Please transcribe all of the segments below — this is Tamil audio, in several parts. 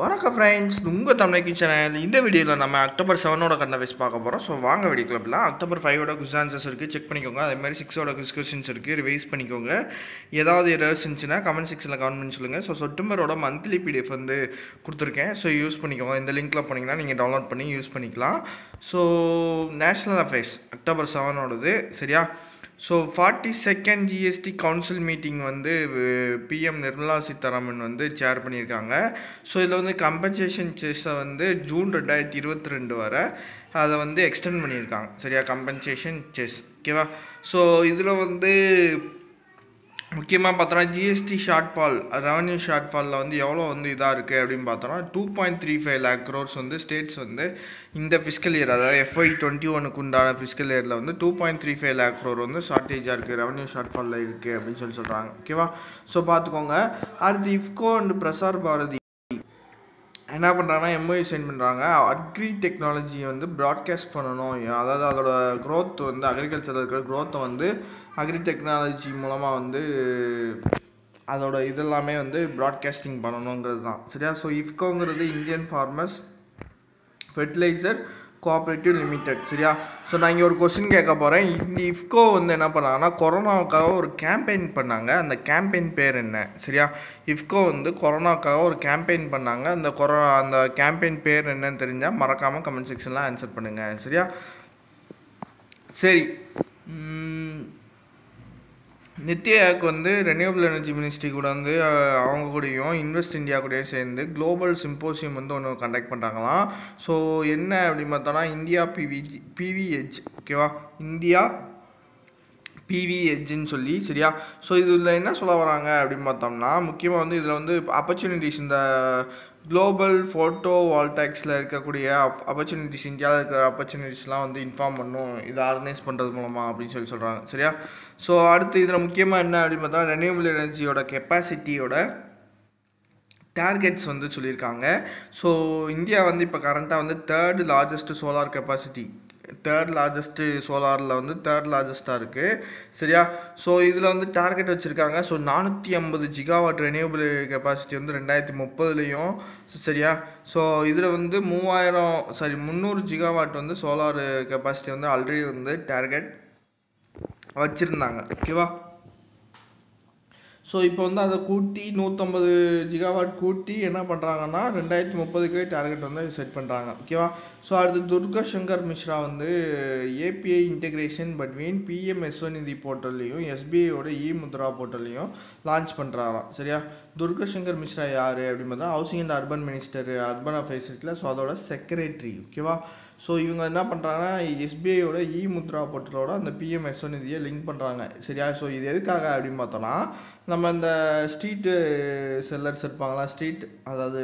வணக்கம் ஃப்ரெண்ட்ஸ் உங்கள் தமிழ் கிச்சனில் இந்த வீடியோவில் நம்ம அக்டோபர் செவனோட கண்ட வயசு பார்க்க போகிறோம் ஸோ வாங்க வெடி கிளப்பில் அக்டோபர் ஃபைவோட குஸ் ஆன்சர்ஸ் இருக்குது செக் பண்ணிக்கோங்க அதே மாதிரி சிக்ஸோட குஸ் கொஸ்டின்ஸ் இருக்குது ரிவைஸ் பண்ணிக்கோங்க ஏதாவது எரர்ஸ் இருந்துச்சுன்னா கமெண்ட் செக்ஷனில் கமெண்ட் பண்ணி சொல்லுங்கள் ஸோ செப்டம்பரோட மந்த்லி பிடிஎஃப் வந்து கொடுத்துருக்கேன் ஸோ யூஸ் பண்ணிக்கோங்க இந்த லிங்க்கில் போனீங்கன்னா நீங்கள் டவுன்லோட் பண்ணி யூஸ் பண்ணிக்கலாம் ஸோ நேஷ்னல் அஃபேர்ஸ் அக்டோபர் செவனோடது சரியா so forty second GST council meeting வந்து பிஎம் நிர்மலா சீதாராமன் வந்து சேர் பண்ணியிருக்காங்க ஸோ இதில் வந்து கம்பன்சேஷன் செஸ்ஸை வந்து ஜூன் ரெண்டாயிரத்தி இருபத்தி ரெண்டு வர அதை வந்து எக்ஸ்டெண்ட் பண்ணியிருக்காங்க சரியா கம்பன்சேஷன் செஸ் ஓகேவா ஸோ இதில் வந்து முக்கியமாக பார்த்தோன்னா ஜிஎஸ்டி ஷார்ட்ஃபால் ரெவன்யூ ஷார்ட்ஃபாலில் வந்து எவ்வளோ வந்து இதாக இருக்குது அப்படின்னு பார்த்தோன்னா two point three five lakh crores வந்து ஸ்டேட்ஸ் வந்து இந்த ஃபிஸ்கல் இயர் அதாவது எஃப்ஐ டுவெண்ட்டி ஒனுக்கு உண்டான ஃபிஸ்கல் இயரில் வந்து two point three five lakh crore வந்து ஷார்ட்டேஜாக இருக்குது ரெவன்யூ ஷார்ட்ஃபாலில் இருக்குது அப்படின்னு சொல்லி சொல்கிறாங்க ஓகேவா ஸோ பார்த்துக்கோங்க அடுத்து இஃப்கோ அண்ட் பிரசார் பாரதி என்ன பண்ணுறாங்கன்னா எம்ஓயு சைன் e பண்ணுறாங்க அக்ரி டெக்னாலஜியை வந்து ப்ராட்காஸ்ட் பண்ணணும் அதாவது அதோட க்ரோத் வந்து அக்ரிகல்ச்சரில் இருக்கிற க்ரோத்தை வந்து அக்ரி டெக்னாலஜி மூலமாக வந்து அதோட இதெல்லாமே வந்து ப்ராட்காஸ்டிங் பண்ணணுங்கிறது தான் சரியா ஸோ இஃப்கோங்கிறது Indian farmers fertiliser cooperative limited சரியா ஸோ நான் இங்கே ஒரு கொஸ்டின் கேட்க போகிறேன் இந்த இஃப்கோ வந்து என்ன பண்ணாங்கன்னா கொரோனாவுக்காக ஒரு கேம்பெயின் பண்ணாங்க அந்த கேம்பெயின் பேர் என்ன சரியா இஃப்கோ வந்து கொரோனாவுக்காக ஒரு கேம்பெயின் பண்ணாங்க அந்த கொரோனா அந்த கேம்பெயின் பேர் என்னன்னு தெரிஞ்சால் மறக்காமல் கமெண்ட் செக்ஷனில் ஆன்சர் பண்ணுங்கள் சரியா சரி நித்யாவுக்கு வந்து ரெனியூபிள் எனர்ஜி மினிஸ்ட்ரி கூட வந்து அவங்க கூடயும் இன்வெஸ்ட் இந்தியா கூடயும் சேர்ந்து குளோபல் சிம்போசியம் வந்து ஒன்று கண்டக்ட் பண்ணுறாங்களாம் ஸோ என்ன அப்படின்னு பார்த்தோன்னா இந்தியா பிவிஜி பிவிஹெச் ஓகேவா இந்தியா பிவி சொல்லி சரியா ஸோ இதில் என்ன சொல்ல வராங்க அப்படின்னு பார்த்தோம்னா முக்கியமாக வந்து இதில் வந்து ஆப்பர்ச்சுனிட்டிஸ் இந்த குளோபல் ஃபோட்டோ வால்டாக்ஸில் இருக்கக்கூடிய அப் ஆப்பர்ச்சுனிட்டிஸ் இந்தியாவில் இருக்கிற ஆப்பர்ச்சுனிட்டிஸ்லாம் வந்து இன்ஃபார்ம் பண்ணும் இதை ஆர்கனைஸ் பண்ணுறது மூலமாக அப்படின்னு சொல்லி சொல்கிறாங்க சரியா ஸோ அடுத்து இதில் முக்கியமாக என்ன அப்படின்னு பார்த்தா ரெனியூபிள் எனர்ஜியோட கெப்பாசிட்டியோட டார்கெட்ஸ் வந்து சொல்லியிருக்காங்க ஸோ இந்தியா வந்து இப்போ கரண்ட்டாக வந்து third largest solar capacity third largest சோலாரில் வந்து தேர்ட் லார்ஜஸ்ட்டாக இருக்குது சரியா ஸோ இதில் வந்து டார்கெட் வச்சுருக்காங்க ஸோ நானூற்றி ஐம்பது ஜிகாவாட் ரெனியூபிள் கெப்பாசிட்டி வந்து ரெண்டாயிரத்தி முப்பதுலேயும் சரியா ஸோ இதில் வந்து மூவாயிரம் சாரி முந்நூறு ஜிகாவாட் வந்து சோலார் கெப்பாசிட்டி வந்து ஆல்ரெடி வந்து டார்கெட் வச்சுருந்தாங்க ஓகேவா ஸோ இப்போ வந்து அதை கூட்டி நூற்றம்பது ஜிகாவாட் கூட்டி என்ன பண்ணுறாங்கன்னா ரெண்டாயிரத்தி முப்பதுக்கே டார்கெட் வந்து செட் பண்ணுறாங்க ஓகேவா ஸோ அடுத்து துர்கா சங்கர் மிஸ்ரா வந்து API integration between PM SVANidhi போர்ட்டல்லையும் எஸ்பிஐயோட இ முத்ரா போர்ட்டல்லையும் லான்ச் பண்ணுறாராம் சரியா துர்கா சங்கர் மிஸ்ரா யார் அப்படின்னு பார்த்தா housing and urban minister urban affairs இருக்குல்ல ஸோ அதோட செக்ரட்டரி ஓகேவா ஸோ இவங்க என்ன பண்ணுறாங்கன்னா எஸ்பிஐயோட இ முத்ரா போர்ட்டலோட அந்த பிஎம்எஸ்ஓ நிதியை லிங்க் பண்ணுறாங்க சரியா ஸோ இது எதுக்காக அப்படின்னு பார்த்தோன்னா நம்ம இந்த ஸ்ட்ரீட்டு செல்லர்ஸ் இருப்பாங்களா ஸ்ட்ரீட் அதாவது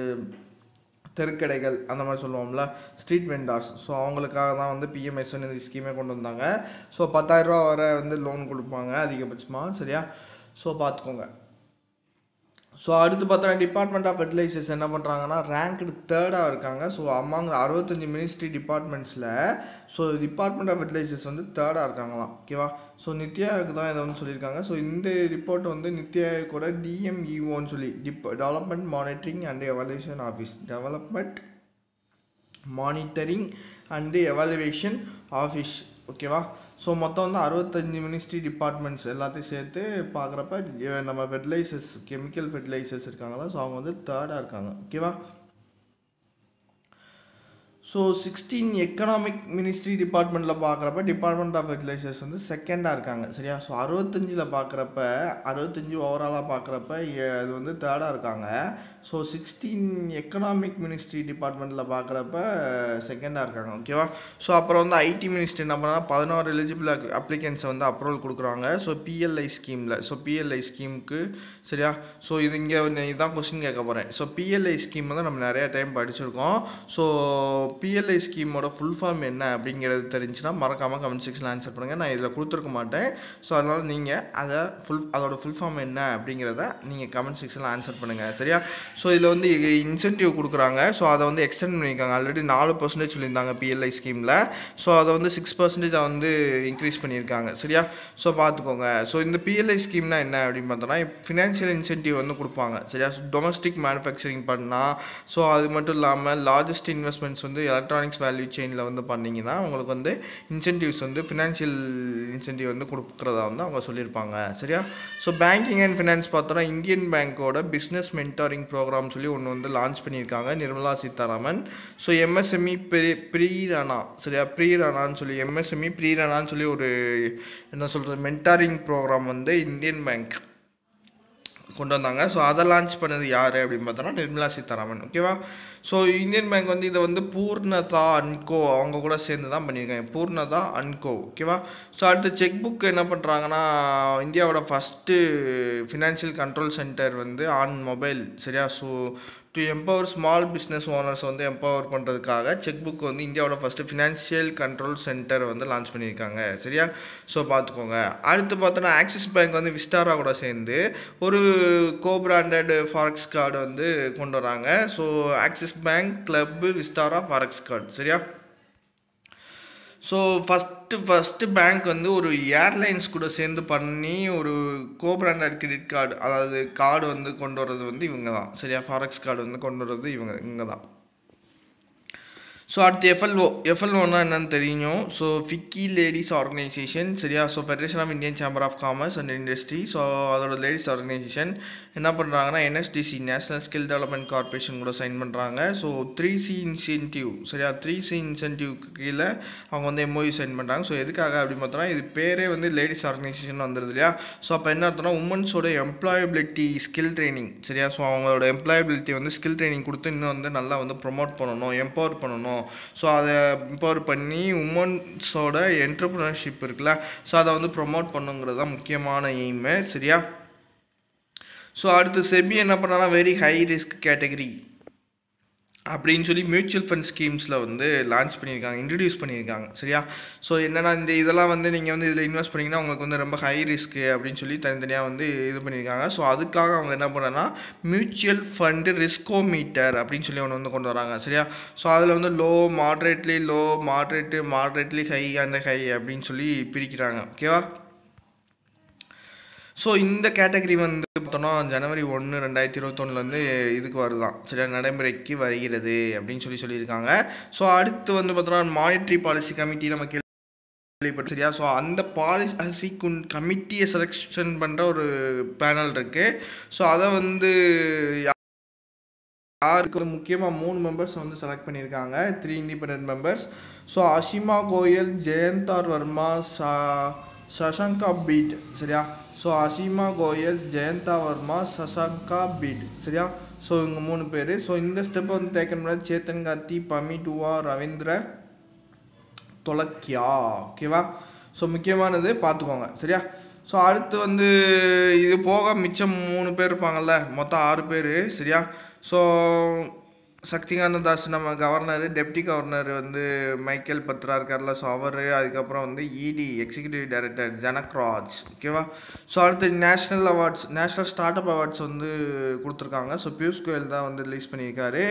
தெருக்கடைகள் அந்த மாதிரி சொல்லுவோம்ல ஸ்ட்ரீட் வெண்டார்ஸ் ஸோ அவங்களுக்காக தான் வந்து பிஎம்எஸ்ஓ நிதி ஸ்கீமே கொண்டு வந்தாங்க ஸோ பத்தாயிரரூவா வரை வந்து லோன் கொடுப்பாங்க அதிகபட்சமாக சரியா ஸோ பார்த்துக்கோங்க ஸோ அடுத்து பார்த்தா டிபார்ட்மெண்ட் ஆஃப் ஃபெர்டிலைசர்ஸ் என்ன பண்ணுறாங்கன்னா ரேங்க்டு தேர்டாக இருக்காங்க ஸோ அம்மாங்க அறுபத்தஞ்சு மினிஸ்ட்ரி டிபார்ட்மெண்ட்ஸில் ஸோ டிபார்ட்மெண்ட் ஆஃப் ஃபெர்டிலைசர்ஸ் வந்து தேர்டாக இருக்காங்களாம் ஓகேவா ஸோ நித்யாவுக்கு தான் இதை வந்து சொல்லியிருக்காங்க ஸோ இந்த ரிப்போர்ட் வந்து நித்யா கூட டிஎம்இஓன்னு e சொல்லி டிப் development monitoring and evaluation office development monitoring and evaluation office ஓகேவா ஸோ மொத்தம் வந்து அறுபத்தஞ்சி மினிஸ்ட்ரி டிபார்ட்மெண்ட்ஸ் எல்லாத்தையும் சேர்த்து பார்க்குறப்ப நம்ம ஃபெர்டிலைசர்ஸ் கெமிக்கல் ஃபெர்டிலைசர்ஸ் இருக்காங்களா ஸோ அவங்க வந்து தேர்டாக இருக்காங்க ஓகேவா ஸோ சிக்ஸ்டீன் எக்கனாமிக் மினிஸ்ட்ரி டிபார்ட்மெண்ட்டில் பார்க்குறப்ப டிபார்ட்மெண்ட் ஆஃப் ஃபெர்டிலைசர்ஸ் வந்து செகண்டாக இருக்காங்க சரியா ஸோ அறுபத்தஞ்சில் பார்க்குறப்ப அறுபத்தஞ்சு ஓவராலாக பார்க்குறப்ப அது வந்து தேர்டாக இருக்காங்க ஸோ சிக்ஸ்டீன் எக்கனாமிக் மினிஸ்ட்ரி டிபார்ட்மெண்ட்டில் பார்க்குறப்ப செகண்டாக இருக்காங்க ஓகேவா ஸோ அப்புறம் வந்து ஐடி மினிஸ்ட்ரி என்ன பண்ணால் பதினோரு எலிஜிபிள் அப்ளிகன்ஸை வந்து அப்ரூவல் கொடுக்குறாங்க ஸோ பிஎல்ஐ ஸ்கீமில் ஸோ பிஎல்ஐ ஸ்கீமுக்கு சரியா ஸோ இது இங்கே இதுதான் கொஸ்டின் கேட்க போகிறேன் ஸோ பிஎல்ஐ ஸ்கீம் வந்து நம்ம நிறையா டைம் படிச்சிருக்கோம் ஸோ பிஎல்ஐ ஸ்கீமோட ஃபுல் ஃபார்ம் என்ன அப்படிங்கிறது தெரிஞ்சுன்னா மறக்காமல் கமெண்ட் செக்ஷனில் ஆன்சர் பண்ணுங்கள் நான் இதில் கொடுத்துருக்க மாட்டேன் ஸோ அதனால் நீங்கள் அதை ஃபுல் அதோட ஃபுல் ஃபார்ம் என்ன அப்படிங்கிறத நீங்கள் கமெண்ட் செக்ஷனில் ஆன்சர் பண்ணுங்கள் சரியா ஸோ இதில் வந்து இன்சென்டிவ் கொடுக்குறாங்க ஸோ அதை வந்து எக்ஸ்டெண்ட் பண்ணியிருக்காங்க ஆல்ரெடி நாலு பர்சன்டேஜ் சொல்லியிருந்தாங்க பிஎல்ஐ ஸ்கீமில் ஸோ அதை வந்து சிக்ஸ் பர்சன்டேஜ் வந்து இன்க்ரீஸ் பண்ணியிருக்காங்க சரியா ஸோ பார்த்துக்கோங்க ஸோ இந்த பிஎல்ஐ ஸ்கீம்னா என்ன அப்படின்னு பார்த்தோன்னா ஃபினான்ஷியல் இன்சென்டிவ் வந்து கொடுப்பாங்க சரியா டொமஸ்டிக் மேனுஃபேக்சரிங் பண்ணால் ஸோ அது மட்டும் இல்லாமல் லார்ஜஸ்ட் இன்வெஸ்ட்மெண்ட்ஸ் வந்து எலக்ட்ரானிக்ஸ் வேல்யூ செயினில் வந்து பண்ணிங்கன்னா அவங்களுக்கு வந்து இன்சென்டிவ்ஸ் வந்து ஃபினான்ஷியல் இன்சென்டிவ் வந்து கொடுக்குறதா வந்து அவங்க சொல்லியிருப்பாங்க சரியா ஸோ பேங்கிங் அண்ட் ஃபினான்ஸ் பார்த்தோன்னா இந்தியன் பேங்க்கோட பிஸ்னஸ் மென்டாரிங் ப்ரோக்ராம் சொல்லி ஒன்று வந்து லான்ச் பண்ணியிருக்காங்க நிர்மலா சீதாராமன் ஸோ எம்எஸ்எம்இ ப்ரீ ப்ரீரானா சரியா ப்ரீரானான்னு சொல்லி எம்எஸ்எம்இ ப்ரீரானான்னு e சொல்லி ஒரு என்ன சொல்கிறது மென்டாரிங் ப்ரோக்ராம் வந்து இந்தியன் பேங்க் கொண்டு வந்தாங்க ஸோ அதை லான்ச் பண்ணது யார் அப்படின்னு பார்த்தோன்னா நிர்மலா சீதாராமன் ஓகேவா ஸோ இந்தியன் பேங்க் வந்து இதை வந்து பூர்ணதா அன்கோ அவங்க கூட சேர்ந்து தான் பண்ணியிருக்காங்க பூர்ணதா அன்கோ ஓகேவா ஸோ அடுத்து செக் புக் என்ன பண்ணுறாங்கன்னா இந்தியாவோட ஃபஸ்ட்டு ஃபினான்ஷியல் கண்ட்ரோல் சென்டர் வந்து ஆன் மொபைல் சரியா so to empower small business owners வந்து எம்பவர் பண்ணுறதுக்காக செக் புக் வந்து இந்தியாவோட ஃபஸ்ட்டு ஃபினான்ஷியல் கண்ட்ரோல் சென்டர் வந்து லான்ச் பண்ணியிருக்காங்க சரியா ஸோ பார்த்துக்கோங்க அடுத்து பார்த்தோன்னா ஆக்சிஸ் பேங்க் வந்து விஸ்டாரா கூட சேர்ந்து ஒரு கோ பிராண்டட் ஃபாரெக்ஸ் கார்டு வந்து கொண்டு வராங்க so Axis bank club Vistara forex card சரியா ஸோ ஃபஸ்ட்டு ஃபஸ்ட்டு பேங்க் வந்து ஒரு ஏர்லைன்ஸ் கூட சேர்ந்து பண்ணி ஒரு கோ பிராண்டட் கிரெடிட் கார்டு அதாவது கார்டு வந்து கொண்டு வர்றது வந்து இவங்க தான் சரியா ஃபாரெக்ஸ் கார்டு வந்து கொண்டு வர்றது இவங்க இவங்க தான் ஸோ அடுத்து எஃப்எல்ஓ எஃப்எல்ஓன்னா என்னன்னு தெரியும் ஸோ ஃபிக்கி லேடிஸ் ஆர்கனைசேஷன் சரியா so federation of Indian chamber of commerce and industry so அதோட லேடிஸ் ஆர்கனைசேஷன் என்ன பண்ணுறாங்கன்னா NSDC national skill development corporation கூட சைன் பண்ணுறாங்க ஸோ த்ரீ சி இன்சென்டிவ் சரியா த்ரீ சி இன்சென்டிவ்க்கு கீழே அவங்க வந்து எம்ஓயு சைன் பண்ணுறாங்க ஸோ எதுக்காக அப்படி பார்த்தோன்னா இது பேரே வந்து லேடிஸ் ஆர்கனைசேஷன் வந்துடுது இல்லையா ஸோ அப்போ என்ன அர்த்தம்னா உமன்ஸோட எம்ப்ளாயபிலிட்டி ஸ்கில் ட்ரைனிங் சரியா ஸோ அவங்களோட எம்ப்ளாயபிலிட்டி வந்து ஸ்கில் ட்ரைனிங் கொடுத்து இன்னும் வந்து நல்லா வந்து ப்ரொமோட் பண்ணணும் எம்பவர் பண்ணணும் இருக்கும் ஸோ அதை எம்பவர் பண்ணி உமன்ஸோட என்டர்ப்ரினர்ஷிப் இருக்குல்ல ஸோ அதை வந்து ப்ரொமோட் பண்ணுங்கிறது தான் முக்கியமான எய்மு சரியா ஸோ அடுத்து செபி என்ன பண்ணான்னா வெரி ஹை ரிஸ்க் கேட்டகரி அப்படின்னு சொல்லி மியூச்சுவல் ஃபண்ட் ஸ்கீம்ஸில் வந்து லான்ச் பண்ணியிருக்காங்க இன்ட்ரடியூஸ் பண்ணியிருக்காங்க சரியா ஸோ என்னென்னா இந்த இதெல்லாம் வந்து நீங்கள் வந்து இதில் இன்வெஸ்ட் பண்ணிங்கன்னா உங்களுக்கு வந்து ரொம்ப ஹை ரிஸ்க்கு அப்படின்னு சொல்லி தனித்தனியாக வந்து இது பண்ணியிருக்காங்க ஸோ அதுக்காக அவங்க என்ன பண்ணுறாங்கன்னா மியூச்சுவல் ஃபண்டு ரிஸ்கோ மீட்டர் அப்படின்னு சொல்லி ஒன்று வந்து கொண்டு வராங்க சரியா ஸோ அதில் வந்து low moderately low moderate moderately high and high அப்படின்னு சொல்லி பிரிக்கிறாங்க ஓகேவா ஸோ இந்த கேட்டகரி வந்து பார்த்தோன்னா ஜனவரி ஒன்று ரெண்டாயிரத்தி இருபத்தொன்னுலேருந்து இதுக்கு வருதான் சில நடைமுறைக்கு வருகிறது அப்படின்னு சொல்லி சொல்லியிருக்காங்க ஸோ அடுத்து வந்து பார்த்தோன்னா மானிட்ரி பாலிசி கமிட்டி நம்ம கேள்விப்பட்டு சரியா ஸோ அந்த பாலிசி கமிட்டியை செலெக்ஷன் பண்ணுற ஒரு பேனல் இருக்குது ஸோ அதை வந்து யாருக்கு முக்கியமாக மூணு மெம்பர்ஸ் வந்து செலக்ட் பண்ணியிருக்காங்க three independent members so Ashima Goyal Jayanth Varma சா சசங்கா பீட் சரியா ஸோ அசீமா கோயல் ஜெயந்தா வர்மா சசங்கா பீட் சரியா ஸோ இவங்க மூணு பேர் ஸோ இந்த ஸ்டெப்பை வந்து டேக்கன் பண்ண சேத்தன் கார்த்தி பமி டுவா ரவீந்திர தொலக்கியா ஓகேவா ஸோ முக்கியமானது பார்த்துக்கோங்க சரியா ஸோ அடுத்து வந்து இது போக மிச்சம் மூணு பேர் இருப்பாங்கள்ல மொத்தம் ஆறு பேர் சரியா ஸோ சக்திகாந்த தாஸ் நம்ம கவர்னர் டெப்டி கவர்னர் வந்து மைக்கேல் பத்ரா இருக்கார்ல ஸோ அவர் அதுக்கப்புறம் வந்து இடி எக்ஸிக்யூட்டிவ் டைரக்டர் ஜனக்ராஜ் ஓகேவா ஸோ அடுத்து national awards national startup awards வந்து கொடுத்துருக்காங்க ஸோ பியூஷ் கோயல் தான் வந்து ரிலீஸ் பண்ணியிருக்காரு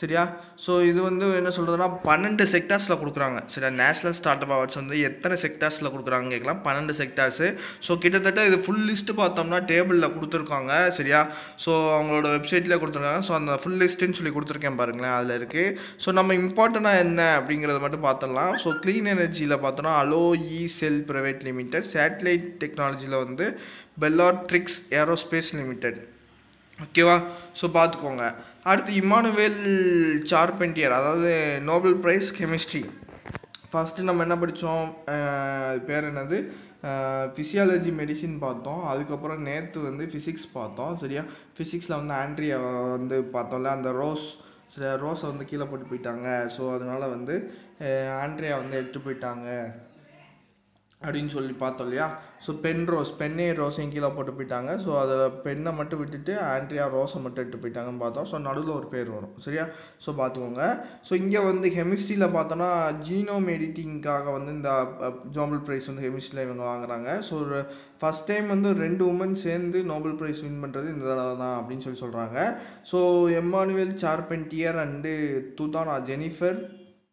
சரியா ஸோ இது வந்து என்ன சொல்கிறதுனா பன்னெண்டு செக்டார்ஸில் கொடுக்குறாங்க சரியா நேஷ்னல் ஸ்டார்ட் அப் அவார்ட்ஸ் வந்து எத்தனை செக்டார்ஸில் கொடுக்குறாங்க கேட்கலாம் பன்னெண்டு செக்டார்ஸு ஸோ கிட்டத்தட்ட இது ஃபுல் லிஸ்ட்டு பார்த்தோம்னா டேபிளில் கொடுத்துருக்காங்க சரியா ஸோ அவங்களோட வெப்சைட்டில் கொடுத்துருக்காங்க ஸோ அந்த ஃபுல் லிஸ்ட்டுன்னு சொல்லி கொடுத்துருக்கேன் வச்சுருக்கேன் பாருங்களேன் அதில் இருக்குது ஸோ நம்ம இம்பார்ட்டண்டாக என்ன அப்படிங்கிறத மட்டும் பார்த்துடலாம் ஸோ க்ளீன் எனர்ஜியில் பார்த்தோன்னா அலோ இ செல் ப்ரைவேட் லிமிடெட் சேட்டலைட் டெக்னாலஜியில் வந்து பெல்லார் ட்ரிக்ஸ் ஏரோஸ்பேஸ் லிமிடெட் ஓகேவா ஸோ பார்த்துக்கோங்க அடுத்து இமானுவேல் சார்பெண்டியர் அதாவது நோபல் ப்ரைஸ் கெமிஸ்ட்ரி ஃபஸ்ட்டு நம்ம என்ன படித்தோம் பேர் என்னது ஃபிசியாலஜி மெடிசின் பார்த்தோம் அதுக்கப்புறம் நேற்று வந்து ஃபிசிக்ஸ் பார்த்தோம் சரியா ஃபிசிக்ஸில் வந்து ஆண்ட்ரியா வந்து பார்த்தோம்ல அந்த ரோஸ் ரோஸை வந்து கீழே போட்டு போயிட்டாங்க ஸோ அதனால் வந்து ஆண்ட்ரியா வந்து எடுத்துகிட்டு போயிட்டாங்க அப்படின்னு சொல்லி பார்த்தோம் இல்லையா ஸோ பென் ரோஸ் பெண்ணே ரோஸையும் கீழே போட்டு போயிட்டாங்க ஸோ அதை பெண்ணை மட்டும் விட்டுட்டு ஆண்ட்ரியா ரோஸை மட்டும் இட்டு போயிட்டாங்கன்னு பார்த்தோம் ஸோ நடுவில் ஒரு பேர் வரும் சரியா ஸோ பார்த்துக்கோங்க ஸோ இங்கே வந்து கெமிஸ்ட்ரியில் பார்த்தோன்னா ஜீனோம் எடிட்டிங்க்காக வந்து இந்த நோபல் ப்ரைஸ் வந்து கெமிஸ்ட்ரியில் இவங்க வாங்குறாங்க ஸோ ஃபஸ்ட் டைம் வந்து ரெண்டு உமன் சேர்ந்து நோபல் ப்ரைஸ் வின் பண்ணுறது இந்த தடவை தான் அப்படின்னு சொல்லி சொல்கிறாங்க so Emmanuelle Charpentier and Doudna Jennifer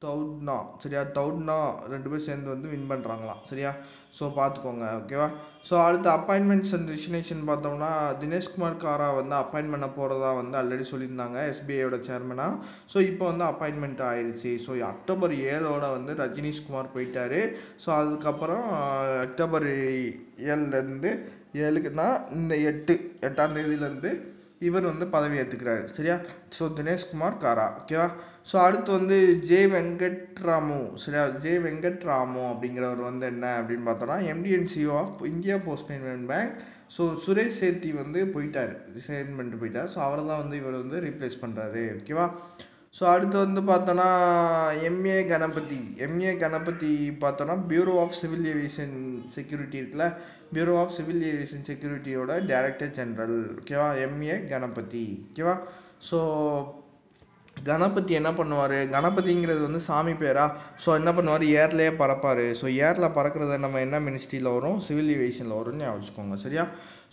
Doudna சரியா தௌத்னா ரெண்டு பேர் சேர்ந்து வந்து வின் பண்ணுறாங்களாம் சரியா ஸோ பார்த்துக்கோங்க ஓகேவா ஸோ அடுத்து அப்பாயின்மெண்ட்ஸ் அண்ட் ரெசினேஷன் பார்த்தோம்னா தினேஷ்குமார் காரா வந்து அப்பாயின்மெண்ட் பண்ண போகிறதா வந்து ஆல்ரெடி சொல்லியிருந்தாங்க எஸ்பிஐயோட சேர்மனாக ஸோ இப்போ வந்து அப்பாயின்மெண்ட் ஆயிடுச்சு ஸோ அக்டோபர் ஏழோட வந்து ரஜினிஷ்குமார் போயிட்டார் ஸோ அதுக்கப்புறம் அக்டோபர் ஏழுலேருந்து ஏழுக்குன்னா இந்த எட்டு எட்டாம் தேதியிலேருந்து இவர் வந்து பதவி ஏற்றுக்கிறாரு சரியா ஸோ தினேஷ்குமார் காரா ஓகேவா ஸோ அடுத்து வந்து ஜே வெங்கட்ராமு சரியா ஜே வெங்கட்ராமு அப்படிங்கிறவர் வந்து என்ன அப்படின்னு பார்த்தோன்னா MD and CEO of India post payment bank so Suresh Sethi வந்து போயிட்டார் ரிசைன் பண்ணிட்டு போயிட்டார் ஸோ அவரை தான் வந்து இவர் வந்து ரீப்ளேஸ் பண்ணுறாரு ஓகேவா ஸோ அடுத்து வந்து பார்த்தோன்னா எம்ஏ கணபதி எம்ஏ கணபதி பார்த்தோன்னா bureau of civil aviation security இருக்குல்ல பியூரோ ஆஃப் சிவில் ஏவியேஷன் செக்யூரிட்டியோட டைரக்டர் ஜென்ரல் ஓகேவா எம்ஏ கணபதி ஓகேவா ஸோ கணபதி என்ன பண்ணுவார் கணபதிங்கிறது வந்து சாமி பேரா ஸோ என்ன பண்ணுவார் ஏர்லேயே பறப்பார் ஸோ ஏரில் பறக்கிறத நம்ம என்ன மினிஸ்ட்ரியில் வரும் சிவில் ஏவியேஷனில் வரும்னு ஞாபகம் வச்சுக்கோங்க சரியா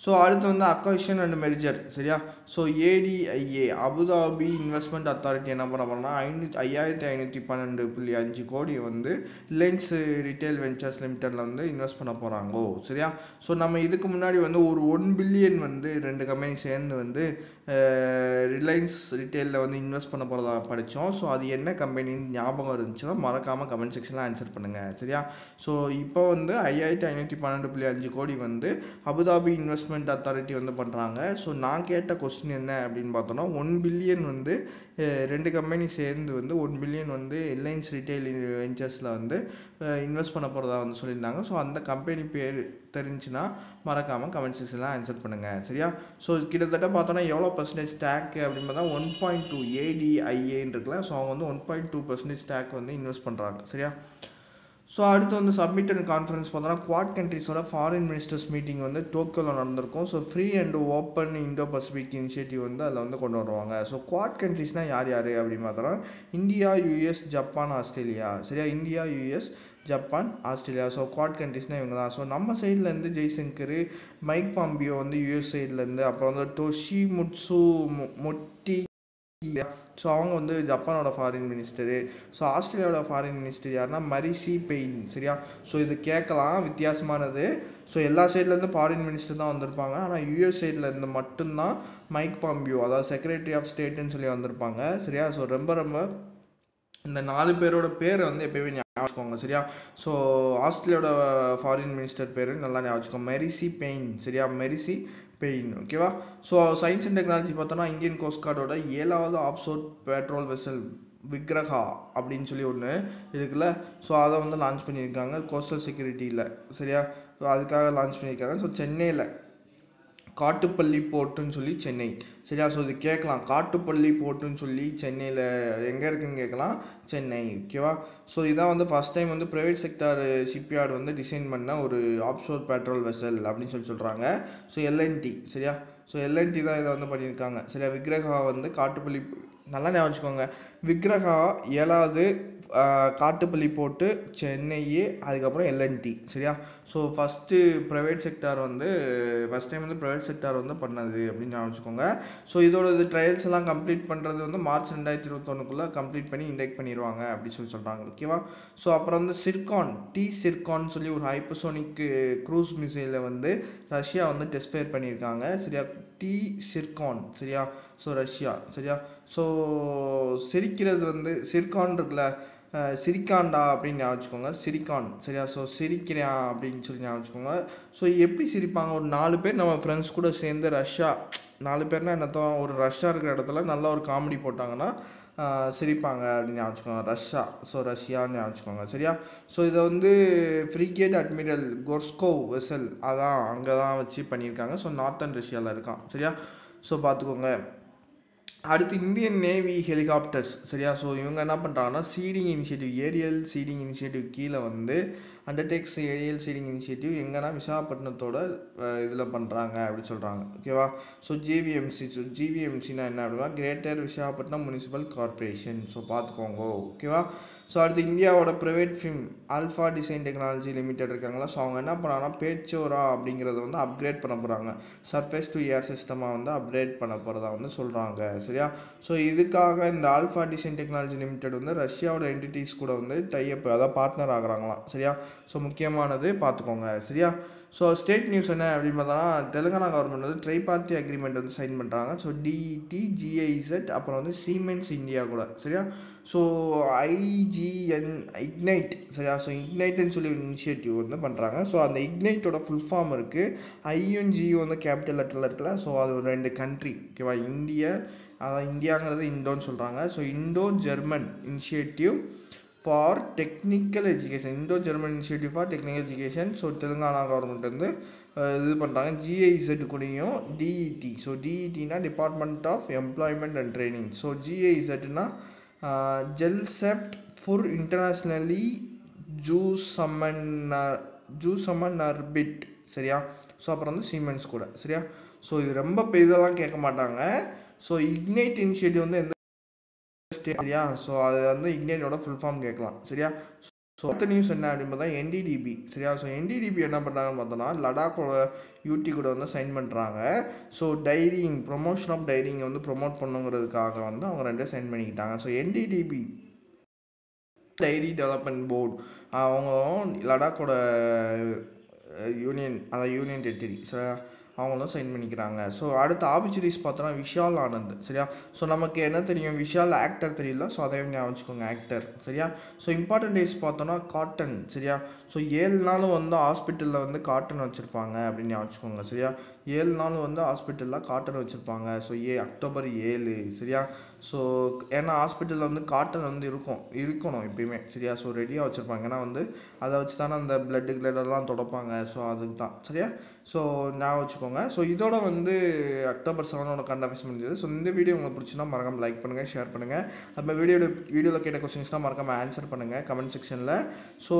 ஸோ அடுத்து வந்து அக்கவிஷன் அண்ட் மெரிஜர் சரியா so ADIA Abu Dhabi investment authority என்ன பண்ண போகிறோம்னா ஐநூத்தி ஐயாயிரத்தி ஐநூற்றி பன்னெண்டு புள்ளி அஞ்சு கோடி வந்து லென்ஸ் ரிட்டைல் வெஞ்சர்ஸ் லிமிட்டடில் வந்து இன்வெஸ்ட் பண்ண போகிறாங்கோ சரியா ஸோ நம்ம இதுக்கு முன்னாடி வந்து ஒரு ஒன் பில்லியன் வந்து ரெண்டு கம்பெனி சேர்ந்து வந்து ரிலையன்ஸ் ரிட்டைலில் வந்து இன்வெஸ்ட் பண்ண போகிறதா படித்தோம் ஸோ அது என்ன கம்பெனின்னு ஞாபகம் இருந்துச்சுன்னா மறக்காமல் கமெண்ட் செக்ஷனில் ஆன்சர் பண்ணுங்கள் சரியா ஸோ இப்போ வந்து ஐயாயிரத்தி ஐநூற்றி பன்னெண்டு புள்ளி அஞ்சு கோடி வந்து அபுதாபி இன்வெஸ்ட் இன்வெஸ்ட்மெண்ட் அத்தாரிட்டி வந்து பண்ணுறாங்க ஸோ நான் கேட்ட கொஸ்டின் என்ன அப்படின்னு பார்த்தோன்னா ஒன் பில்லியன் வந்து ரெண்டு கம்பெனி சேர்ந்து வந்து ஒன் பில்லியன் வந்து எல்லைன்ஸ் ரீட்டைல் வெஞ்சர்ஸில் வந்து இன்வெஸ்ட் பண்ண போகிறதா வந்து சொல்லியிருந்தாங்க ஸோ அந்த கம்பெனி பேர் தெரிஞ்சுன்னா மறக்காமல் கமெண்ட் செக்ஷன்லாம் ஆன்சர் பண்ணுங்கள் சரியா ஸோ கிட்டத்தட்ட பார்த்தோன்னா எவ்வளோ பர்சன்டேஜ் ஸ்டாக் அப்படின்னு பார்த்தா ஒன் பாயிண்ட் டூ ஏடிஐஏன்னு இருக்குல்ல ஸோ அவங்க வந்து one point two percentage stock வந்து இன்வெஸ்ட் பண்ணுறாங்க சரியா ஸோ அடுத்து வந்து சப்மிட் அண்ட் கான்ஃபரன்ஸ் பார்த்தோன்னா குவாட் கண்ட்ரிஸோட ஃபாரின் மினிஸ்டர்ஸ் மீட்டிங் வந்து டோக்கியோவில் நடந்திருக்கும் so free and open Indo Pacific initiative வந்து அதில் வந்து கொண்டு வருவாங்க ஸோ குவாட் கண்ட்ரிஸ்னால் யார் யார் அப்படின்னு பார்த்தோன்னா இந்தியா யூஎஸ் ஜப்பான் ஆஸ்திரேலியா சரியா India US Japan Australia so quad கண்ட்ரிஸ்னால் இவங்க தான் ஸோ நம்ம சைட்லேருந்து ஜெய்சங்கர் மைக் பாம்பியோ வந்து யூஎஸ் சைட்லேருந்து அப்புறம் வந்து டொஷி முட்ஸு மொட்டி ஸோ அவங்க வந்து ஜப்பானோட ஃபாரின் மினிஸ்டரு ஸோ ஆஸ்திரேலியாவோட ஃபாரின் மினிஸ்டர் யாருன்னா மரிசி பெயின் சரியா ஸோ இது கேட்கலாம் வித்தியாசமானது ஸோ எல்லா சைட்லேருந்து ஃபாரின் மினிஸ்டர் தான் வந்திருப்பாங்க ஆனால் யூஎஸ் சைட்லேருந்து மட்டும்தான் மைக் பாம்பியோ அதாவது செக்ரட்டரி ஆஃப் ஸ்டேட்டுன்னு சொல்லி வந்திருப்பாங்க சரியா ஸோ ரொம்ப ரொம்ப இந்த நாலு பேரோட பேரை வந்து எப்பயுமே ஞாபகம் சரியா ஸோ ஆஸ்திரேலியாவோட ஃபாரின் மினிஸ்டர் பேர் நல்லா ஞாபகம் மெரிசி பெயின் சரியா மெரிசி பெயின் ஓகேவா ஸோ சயின்ஸ் அண்ட் டெக்னாலஜி பார்த்தோன்னா இந்தியன் கோஸ்ட் கார்டோட ஏழாவது ஆப்சோர் பெட்ரோல் வெசல் விக்ரஹா அப்படின்னு சொல்லி ஒன்று இருக்குல்ல ஸோ அதை வந்து லான்ச் பண்ணியிருக்காங்க கோஸ்டல் செக்யூரிட்டியில் சரியா ஸோ அதுக்காக லான்ச் பண்ணியிருக்காங்க ஸோ சென்னையில் காட்டுப்பள்ளி போட்டுன்னு சொல்லி சென்னை சரியா ஸோ இது கேட்கலாம் காட்டுப்பள்ளி போட்டுன்னு சொல்லி சென்னையில் எங்கே இருக்குன்னு கேட்கலாம் சென்னை ஓகேவா ஸோ இதான் வந்து ஃபஸ்ட் டைம் வந்து ப்ரைவேட் செக்டார் ஷிப்யார்டு வந்து டிசைன் பண்ண ஒரு ஆப்ஷோர் பெட்ரோல் வெசல் அப்படின்னு சொல்லி சொல்கிறாங்க ஸோ எல்என்டி சரியா ஸோ எல்என்டி தான் இதை வந்து பண்ணியிருக்காங்க சரியா விக்ரகா வந்து காட்டுப்பள்ளி நல்லா ஞாபகம் விக்ரகா ஏழாவது காட்டுப்பள்ளி போட்டு சென்னை அதுக்கப்புறம் எல்என்டி சரியா ஸோ ஃபஸ்ட்டு ப்ரைவேட் செக்டார் வந்து ஃபஸ்ட் டைம் வந்து ப்ரைவேட் செக்டார் வந்து பண்ணது அப்படின்னு நான் வச்சுக்கோங்க ஸோ இதோட இது ட்ரையல்ஸ் எல்லாம் கம்ப்ளீட் பண்ணுறது வந்து மார்ச் ரெண்டாயிரத்தி இருபத்தொன்னுக்குள்ளே கம்ப்ளீட் பண்ணி இண்டெக்ட் பண்ணிடுவாங்க அப்படின்னு சொல்லி சொல்கிறாங்க ஓகேவா ஸோ அப்புறம் வந்து சிர்கான் டி சிர்கான் சொல்லி ஒரு ஹைப்பர்சோனிக் க்ரூஸ் மிசைலை வந்து ரஷ்யா வந்து டெஸ்ட் ஃபயர் பண்ணியிருக்காங்க சரியா டி சிர்கான் சரியா ஸோ ரஷ்யா சரியா ஸோ சிரிக்கிறது வந்து சிர்கான் இருக்குல்ல சிரிக்காண்டா அப்படின்னு ஞாபகம் சிரிக்கான் சரியா ஸோ சிரிக்கிறான் அப்படின்னு சொல்லி ஞாபகம் ஸோ எப்படி சிரிப்பாங்க ஒரு நாலு பேர் நம்ம ஃப்ரெண்ட்ஸ் கூட சேர்ந்து ரஷ்யா நாலு பேர்னா என்னத்தான் ஒரு ரஷ்ஷாக இருக்கிற இடத்துல நல்லா ஒரு காமெடி போட்டாங்கன்னா சிரிப்பாங்க அப்படின்னு ஞாபகம் ரஷ்ஷா ஸோ ரஷ்யான்னு ஞாபகம் சரியா ஸோ இதை வந்து ஃப்ரிகேட் அட்மிரல் கோர்ஸ்கோ வெசல் அதான் அங்கே தான் வச்சு பண்ணியிருக்காங்க ஸோ நார்த்தன் ரஷ்யாவில் இருக்கான் சரியா ஸோ பார்த்துக்கோங்க அடுத்து இந்தியன் நேவி ஹெலிகாப்டர்ஸ் சரியா ஸோ இவங்க என்ன பண்ணுறாங்கன்னா seeding initiative aerial seeding initiative கீழே வந்து அண்டர்டேக்ஸ் ஏரியல் சீடிங் இனிஷியேட்டிவ் எங்கன்னா விசாகப்பட்டினத்தோட இதில் பண்ணுறாங்க அப்படின்னு சொல்கிறாங்க ஓகேவா ஸோ ஜிவிஎம்சி ஸோ ஜிவிஎம்சினா என்ன அப்படின்னா greater Visakhapatnam municipal corporation so பார்த்துக்கோங்க ஓகேவா ஸோ அடுத்து இந்தியாவோட private firm alpha design technology limited இருக்காங்களா ஸோ அவங்க என்ன பண்ணாங்கன்னா பேச்சோரா அப்படிங்கிறத வந்து அப்கிரேட் பண்ண போகிறாங்க சர்ஃபேஸ் டு ஏர் சிஸ்டமாக வந்து அப்கிரேட் பண்ண போகிறதா வந்து சொல்கிறாங்க சரியா ஸோ இதுக்காக இந்த ஆல்ஃபா டிசைன் டெக்னாலஜி லிமிடெட் வந்து ரஷ்யாவோட என்டிட்டிஸ் கூட வந்து டைஅப் அதாவது பார்ட்னர் ஆகிறாங்களாம் சரியா ஸோ முக்கியமானது பார்த்துக்கோங்க சரியா ஸோ ஸ்டேட் நியூஸ் என்ன அப்படின்னு பார்த்தோன்னா தெலுங்கானா கவர்மெண்ட் வந்து ட்ரை அக்ரிமெண்ட் வந்து சைன் பண்ணுறாங்க ஸோ டிஇடி ஜிஐசெட் e அப்புறம் வந்து சீமெண்ட்ஸ் இந்தியா கூட சரியா ஸோ ஐஜிஎன் இக்னைட் சரியா ஸோ இக்னைட்னு சொல்லி ஒரு இனிஷியேட்டிவ் வந்து பண்ணுறாங்க ஸோ அந்த இக்னைட்டோட ஃபுல் ஃபார்ம் இருக்குது ஐயும் வந்து கேபிட்டல் லெட்டரில் இருக்கல ஸோ அது ஒரு ரெண்டு கண்ட்ரி ஓகேவா இந்தியா அதான் இந்தியாங்கிறது இண்டோன்னு சொல்கிறாங்க so Indo German initiative for technical education Indo German initiative for technical education so Telangana government வந்து இது பண்ணுறாங்க ஜிஐசட் கூடயும் டிஇடி ஸோ டிஇடினா department of employment and training so ஜிஐஇசட்னா ஜெல்செப்ட் ஃபுர் இன்டர்நேஷ்னலி ஜூசமன்னர் அர்பிட் சரியா ஸோ அப்புறம் வந்து சீமென்ஸ் கூட சரியா ஸோ இது ரொம்ப பெரிதெல்லாம் கேட்க மாட்டாங்க ஸோ இக்னைட் இனிஷியேட்டிவ் வந்து எந்த சரியா ஸோ அது வந்து இக்னைட்டோட ஃபுல் ஃபார்ம் கேட்கலாம் சரியா ஸோ அடுத்த நியூஸ் என்ன அப்படின்னு பார்த்தா என்டிடிபி சரியா ஸோ என்டிடிபி என்ன பண்ணுறாங்கன்னு பார்த்தோன்னா லடாக்கோட யூடி கூட வந்து சைன் பண்ணுறாங்க ஸோ டைரிங் ப்ரொமோஷன் ஆஃப் டைரிங்கை வந்து ப்ரொமோட் பண்ணுங்கிறதுக்காக வந்து அவங்க ரெண்டே சைன் பண்ணிக்கிட்டாங்க so NDDB dairy development board அவங்க லடாக்கோட யூனியன் அதான் யூனியன் டெரிட்டரி சரியா அவங்களும் சைன் பண்ணிக்கிறாங்க ஸோ அடுத்த ஆபிச்சுரிஸ் பார்த்தோன்னா விஷால் ஆனந்த் சரியா ஸோ நமக்கு என்ன தெரியும் விஷால் ஆக்டர் தெரியல ஸோ அதையும் ஞாபகம் வச்சுக்கோங்க ஆக்டர் சரியா ஸோ இம்பார்ட்டன்ட் டேஸ் பார்த்தோன்னா காட்டன் சரியா ஸோ ஏழு நாள் வந்து ஹாஸ்பிட்டலில் வந்து காட்டன் வச்சுருப்பாங்க அப்படின்னு ஞாபகம் வச்சுக்கோங்க சரியா ஏழு நாள் வந்து ஹாஸ்பிட்டலில் காட்டன் வச்சுருப்பாங்க ஸோ ஏ அக்டோபர் ஏழு சரியா ஸோ ஏன்னா ஹாஸ்பிட்டலில் வந்து காட்டன் வந்து இருக்கும் இருக்கணும் எப்பயுமே சரியா ஸோ ரெடியாக வச்சுருப்பாங்க ஏன்னா வந்து அதை வச்சு தானே அந்த பிளட்டு கிளடெல்லாம் தொடப்பாங்க ஸோ அதுக்கு தான் சரியா ஸோ நான் வச்சுக்கோங்க ஸோ இதோட வந்து அக்டோபர் செவனோட கண்ட ஆஃபீஸ் முடிஞ்சது ஸோ இந்த வீடியோ உங்களுக்கு பிடிச்சினா மறக்காமல் லைக் பண்ணுங்கள் ஷேர் பண்ணுங்கள் அப்போ வீடியோட வீடியோவில் கேட்ட கொஸ்டின்ஸ்லாம் மறக்காமல் ஆன்சர் பண்ணுங்கள் கமெண்ட் செக்ஷனில் ஸோ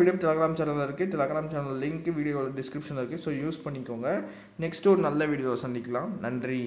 பிடிஎஃப் டெலகிராம் சேனலில் இருக்குது டெலகிராம் சேனல் லிங்க் வீடியோவோட டிஸ்கிரிப்ஷனில் இருக்குது ஸோ யூஸ் பண்ணிக்கோங்க நெக்ஸ்ட்டு ஒரு நல்ல வீடியோவில் சந்திக்கலாம் நன்றி